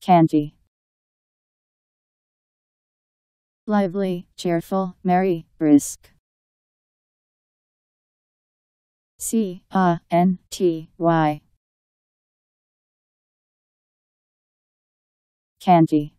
candy. Lively, cheerful, merry, brisk. C A N T Y Candy